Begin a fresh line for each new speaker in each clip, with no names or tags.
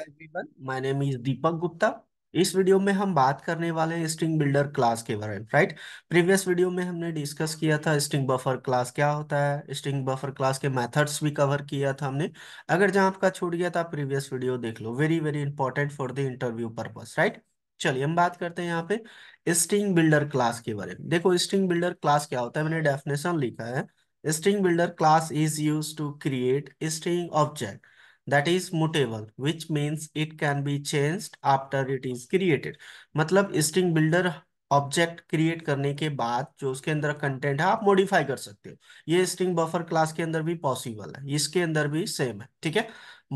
everyone my name is Deepak Gupta इस video में हम बात करने वाले हैं स्ट्रिंग बिल्डर क्लास के बारे में राइट प्रीवियस वीडियो में हमने डिस्कस किया था स्ट्रिंग बफर क्लास क्या होता है स्ट्रिंग बफर क्लास के मेथड्स भी कवर किया था हमने अगर जहां आपका छूट गया था प्रीवियस वीडियो देख लो very very important for the interview purpose right चलिए हम बात करते हैं यहाँ पे स्ट्रिंग बिल्डर क्लास के बारे में देखो स्ट्रिंग बिल्डर क्लास क्या होता है मैंने डेफिनेशन लिखा है string builder class is use to create string object that is mutable which means it can be changed after it is created मतलब string builder ऑब्जेक्ट क्रिएट करने के बाद जो उसके अंदर कंटेंट है आप मॉडिफाई कर सकते हो ये स्ट्रिंग बफर क्लास के अंदर भी पॉसिबल है इसके अंदर भी सेम है ठीक है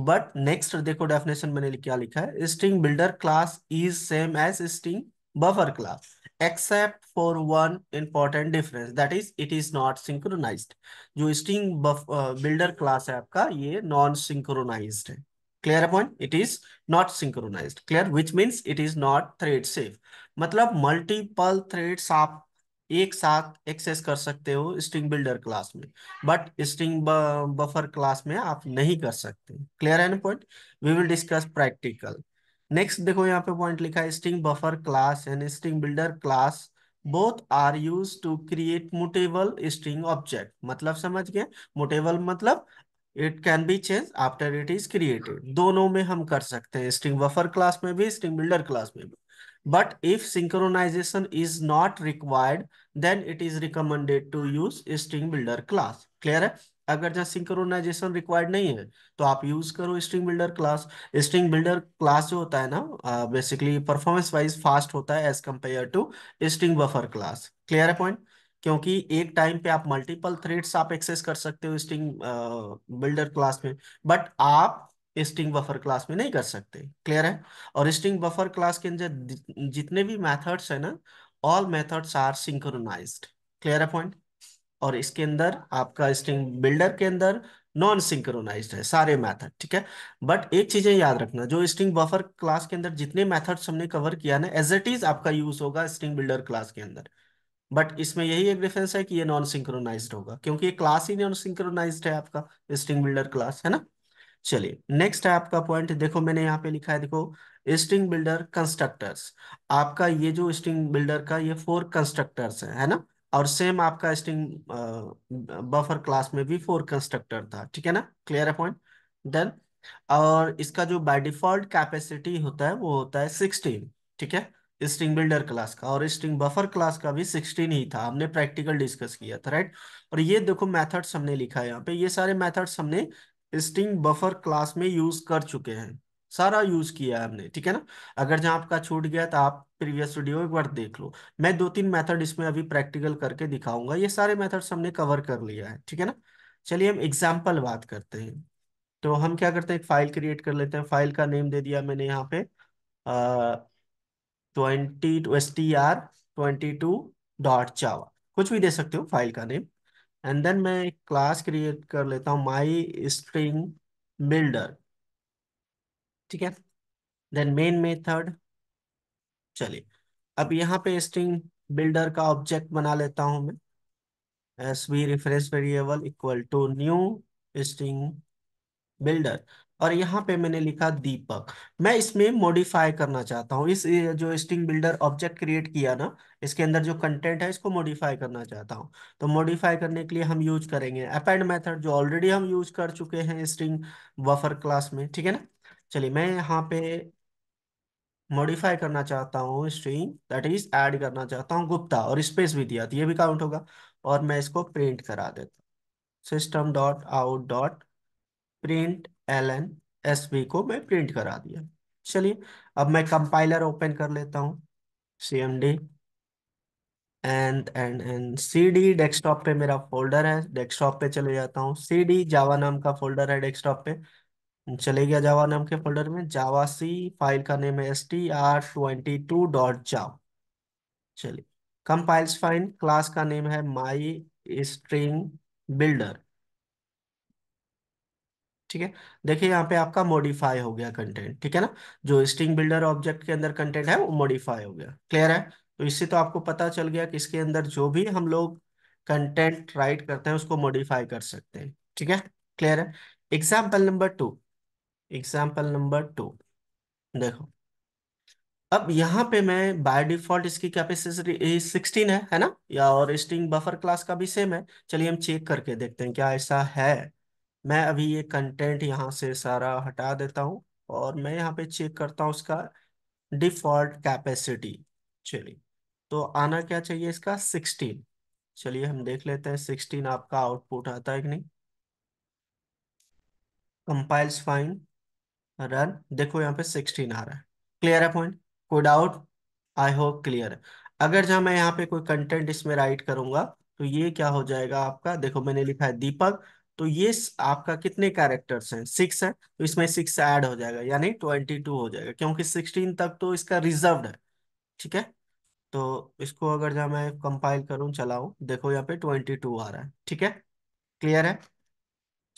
बट नेक्स्ट देखो डेफिनेशन मैंने क्या लिखा है string builder class is same as string buffer class except for one important difference that is it is not synchronized jo string buff, uh, builder class hai aapka ye non synchronized hai clear upon it is not synchronized clear which means it is not thread safe matlab multiple threads आप एक साथ access कर सकते हो string builder class में but string buffer class में आप नहीं कर सकते क्लियर है ना point we will discuss practical next देखो यहाँ पे पॉइंट लिखा है string buffer class and string builder class both are use to create mutable string object मतलब समझ गए मुटेबल मतलब it can be change after it is created दोनों में हम कर सकते हैं स्ट्रिंग बफर क्लास में भी स्ट्रिंग बिल्डर क्लास में भी but if synchronization is not required then it is recommended to use string builder class clear है अगर जहाँ सिंक्रोनाइजेशन रिक्वायर्ड नहीं है तो आप यूज करो string builder class string builder class जो होता है ना बेसिकली परफॉर्मेंस वाइज फास्ट होता है as compare to string buffer class clear है पॉइंट क्योंकि एक टाइम पे आप मल्टीपल थ्रेड्स आप एक्सेस कर सकते हो स्ट्रिंग बिल्डर क्लास में बट आप स्ट्रिंग बफर क्लास में नहीं कर सकते क्लियर है और स्ट्रिंग बफर क्लास के अंदर जितने भी मैथड्स है ना all methods are synchronize clear है पॉइंट और इसके अंदर आपका स्ट्रिंग बिल्डर के अंदर नॉन सिंक्रोनाइज्ड है सारे मेथड ठीक है बट एक चीजें याद रखना जो स्ट्रिंग बफर क्लास के अंदर जितने मेथड्स हमने कवर किया ना एज इट इज आपका यूज होगा स्ट्रिंग बिल्डर क्लास के अंदर बट इसमें यही एक डिफरेंस है कि ये नॉन सिंक्रोनाइज्ड होगा क्योंकि ये क्लास ही नॉन सिंक्रोनाइज्ड है आपका स्ट्रिंग बिल्डर क्लास है ना चलिए नेक्स्ट है आपका पॉइंट देखो मैंने यहाँ पे लिखा है देखो स्ट्रिंग बिल्डर कंस्ट्रक्टर्स आपका ये जो स्ट्रिंग बिल्डर का ये फोर कंस्ट्रक्टर्स है, है ना और सेम आपका स्ट्रिंग बफर क्लास में भी फोर कंस्ट्रक्टर था ठीक है ना क्लियर है पॉइंट देन और इसका जो बाय डिफॉल्ट कैपेसिटी होता है वो होता है सिक्सटीन ठीक है स्ट्रिंग बिल्डर क्लास का और स्ट्रिंग बफर क्लास का भी सिक्सटीन ही था हमने प्रैक्टिकल डिस्कस किया था राइट और ये देखो मेथड्स हमने लिखा है यहाँ पे ये सारे मेथड्स हमने स्ट्रिंग बफर क्लास में यूज कर चुके हैं सारा यूज किया है हमने ठीक है ना अगर जहां आपका छूट गया तो आप प्रीवियस वीडियो एक बार देख लो मैं दो तीन मेथड इसमें अभी प्रैक्टिकल करके दिखाऊंगा ये सारे मेथड्स हमने कवर कर लिया है ठीक है ना चलिए हम एग्जाम्पल बात करते हैं तो हम क्या करते हैं एक फाइल क्रिएट कर लेते हैं फाइल का नेम दे दिया मैंने यहाँ पे twenty S T R twenty two dot java कुछ भी दे सकते हो फाइल का नेम एंड देन मैं क्लास क्रिएट कर लेता हूँ माई स्ट्रिंग बिल्डर ठीक है देन मेन मेथड चलिए अब यहाँ पे स्ट्रिंग बिल्डर का ऑब्जेक्ट बना लेता हूं मैं S V reference variable equal to new string builder और यहाँ पे मैंने लिखा दीपक मैं इसमें मॉडिफाई करना चाहता हूँ इस जो स्ट्रिंग बिल्डर ऑब्जेक्ट क्रिएट किया ना इसके अंदर जो कंटेंट है इसको मॉडिफाई करना चाहता हूँ तो मॉडिफाई करने के लिए हम यूज करेंगे अपेंड मेथड जो ऑलरेडी हम यूज कर चुके हैं स्ट्रिंग वफर क्लास में ठीक है ना चलिए मैं यहाँ पे मॉडिफाई करना चाहता हूँ स्ट्रिंग दैट इज ऐड करना चाहता हूँ गुप्ता और स्पेस भी दिया तो ये भी काउंट होगा और मैं इसको प्रिंट करा देता हूँ system dot out dot print L N S B को मैं प्रिंट करा दिया चलिए अब मैं कंपाइलर ओपन कर लेता हूँ C M D and and and C D desktop पे मेरा फोल्डर है डेस्कटॉप पे चले जाता हूँ सी डी जावा नाम का फोल्डर है डेस्कटॉप पे चले गया जावा नाम के फोल्डर में जावा सी फाइल का नेम है S T R twenty two dot java चलिए कंपाइल्स फाइन क्लास का नेम है माई स्ट्रिंग बिल्डर ठीक है देखिए यहाँ पे आपका मॉडिफाई हो गया कंटेंट ठीक है ना जो स्ट्रिंग बिल्डर ऑब्जेक्ट के अंदर कंटेंट है वो मॉडिफाई हो गया क्लियर है तो इससे तो आपको पता चल गया कि इसके अंदर जो भी हम लोग कंटेंट राइट करते हैं उसको मॉडिफाई कर सकते हैं ठीक है क्लियर है example number two example number two देखो अब यहाँ पे मैं बाय डिफॉल्ट इसकी कैपेसिटी सिक्सटीन है है ना या और स्ट्रिंग बफर क्लास का भी सेम है चलिए हम चेक करके देखते हैं क्या ऐसा है मैं अभी ये कंटेंट यहाँ से सारा हटा देता हूँ और मैं यहाँ पे चेक करता हूँ उसका डिफॉल्ट कैपेसिटी चलिए तो आना क्या चाहिए इसका सिक्सटीन चलिए हम देख लेते हैं सिक्सटीन आपका आउटपुट आता है कि नहीं कंपाइल्स फाइन रन देखो यहाँ पे सिक्सटीन आ रहा है क्लियर है पॉइंट कोई डाउट आई होप क्लियर है अगर जहां मैं यहाँ पे कोई कंटेंट इसमें राइट करूंगा तो ये क्या हो जाएगा आपका देखो मैंने लिखा है दीपक तो ये आपका कितने कैरेक्टर्स हैं सिक्स है तो इसमें सिक्स ऐड हो जाएगा यानी ट्वेंटी टू हो जाएगा क्योंकि सिक्सटीन तक तो इसका रिजर्व है ठीक है तो इसको अगर जहां मैं कंपाइल करूं चलाऊ देखो यहाँ पे ट्वेंटी टू आ रहा है ठीक है क्लियर है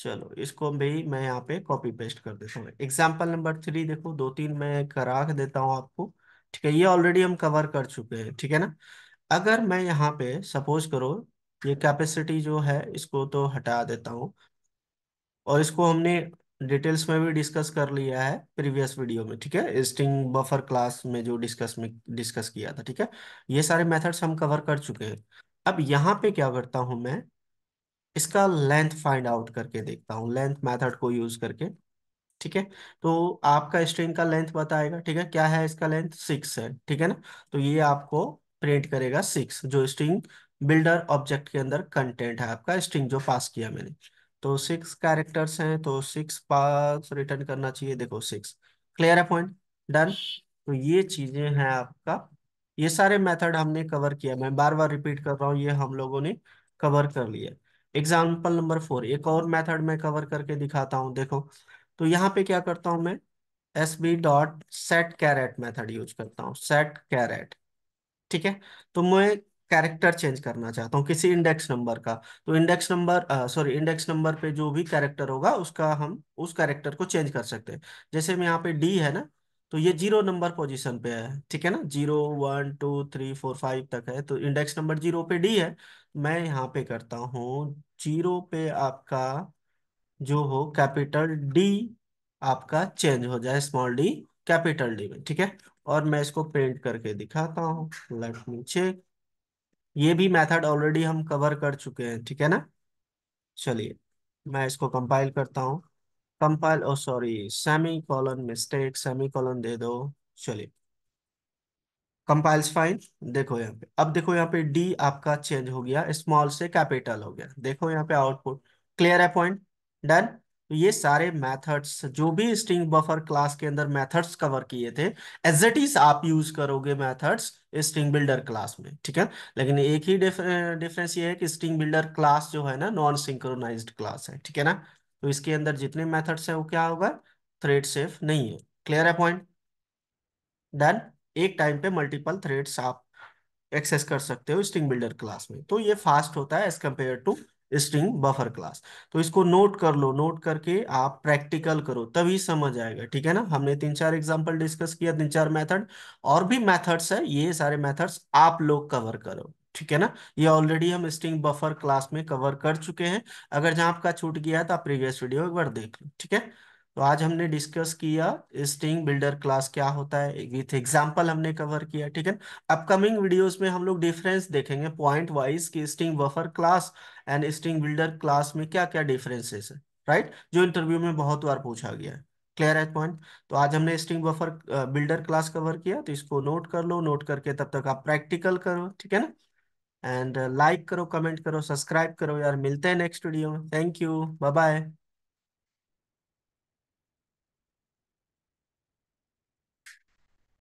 चलो इसको भी मैं यहाँ पे कॉपी पेस्ट कर देता हूँ एग्जाम्पल नंबर थ्री देखो दो तीन मैं करा देता हूँ आपको ठीक है ये ऑलरेडी हम कवर कर चुके हैं ठीक है ना अगर मैं यहाँ पे सपोज करो ये कैपेसिटी जो है इसको तो हटा देता हूँ और इसको हमने डिटेल्स में भी डिस्कस कर लिया है प्रीवियस वीडियो में ठीक है स्टिंग बफर क्लास में जो डिस्कस में डिस्कस किया था ठीक है ये सारे मेथड्स हम कवर कर चुके हैं अब यहाँ पे क्या करता हूँ मैं इसका लेंथ फाइंड आउट करके देखता हूँ लेंथ मेथड को यूज करके ठीक है तो आपका स्ट्रिंग का लेंथ बताएगा ठीक है क्या है इसका लेंथ सिक्स है ठीक है ना तो ये आपको प्रिंट करेगा सिक्स जो स्ट्रिंग बिल्डर ऑब्जेक्ट के अंदर कंटेंट है आपका स्ट्रिंग जो पास किया मैंने तो सिक्स कैरेक्टर्स हैं तो सिक्स पास रिटर्न करना चाहिए देखो सिक्स क्लियर है पॉइंट डन तो ये चीजें हैं आपका ये सारे मेथड हमने कवर किया मैं बार बार रिपीट कर रहा हूँ ये हम लोगों ने कवर कर लिया एग्जाम्पल नंबर फोर एक और मेथड में कवर करके दिखाता हूँ देखो तो यहाँ पे क्या करता हूँ मैं S B dot set char at method use करता हूँ सेट कैरेट ठीक है तो मैं कैरेक्टर चेंज करना चाहता हूँ किसी इंडेक्स नंबर का तो index number sorry index number पे जो भी कैरेक्टर होगा उसका हम उस कैरेक्टर को चेंज कर सकते हैं जैसे मैं यहाँ पे डी है ना तो ये जीरो नंबर पोजीशन पे है ठीक है ना zero one two three four five तक है तो इंडेक्स नंबर जीरो पे डी है मैं यहाँ पे करता हूँ जीरो पे आपका जो हो कैपिटल डी आपका चेंज हो जाए स्मॉल डी कैपिटल डी में ठीक है और मैं इसको प्रिंट करके दिखाता हूँ लेट मी चेक ये भी मेथड ऑलरेडी हम कवर कर चुके हैं ठीक है ना चलिए मैं इसको कंपाइल करता हूँ compile O sorry semicolon mistake semicolon दे दो चलिए कंपाइल्स फाइन देखो यहाँ पे अब देखो यहाँ पे डी आपका चेंज हो गया स्मॉल से कैपिटल हो गया देखो यहाँ पे आउटपुट क्लियर है पॉइंट डन तो ये सारे मेथड्स जो भी स्ट्रिंग बफर क्लास के अंदर मेथड्स कवर किए थे एज इट इज आप यूज करोगे मेथड्स स्ट्रिंग बिल्डर क्लास में ठीक है लेकिन एक ही डिफरेंस ये है कि स्ट्रिंग बिल्डर क्लास जो है ना नॉन सिंक्रोनाइज्ड क्लास है ठीक है ना तो इसके अंदर जितने मेथड्स है वो क्या होगा थ्रेड सेफ नहीं है क्लियर है पॉइंट डन एक टाइम पे मल्टीपल थ्रेड्स आप एक्सेस कर सकते हो स्ट्रिंग बिल्डर क्लास में तो ये फास्ट होता है as compare to string buffer class तो इसको नोट कर लो नोट करके आप प्रैक्टिकल करो तभी समझ आएगा ठीक है ना हमने तीन चार एग्जांपल डिस्कस किया तीन चार मेथड और भी मेथड्स है ये सारे मेथड्स आप लोग कवर करो ठीक है ना ये ऑलरेडी हम स्ट्रिंग बफर क्लास में कवर कर चुके हैं अगर जहां आपका छूट गया है तो आप प्रीवियस वीडियो एक बार देख लो ठीक है तो आज हमने डिस्कस किया स्ट्रिंग बिल्डर क्लास क्या होता है विथ एग्जांपल हमने कवर किया ठीक है अपकमिंग वीडियोस में हम लोग डिफरेंस देखेंगे पॉइंट वाइज कि string buffer class and string builder class में क्या क्या डिफरेंसेस है राइट जो इंटरव्यू में बहुत बार पूछा गया है क्लियर है पॉइंट तो आज हमने string buffer builder class cover किया तो इसको नोट कर लो नोट करके तब तक आप प्रैक्टिकल करो ठीक है ना एंड लाइक uh, करो कमेंट करो सब्सक्राइब करो यार मिलते हैं नेक्स्ट वीडियो में थैंक यू बाय बाय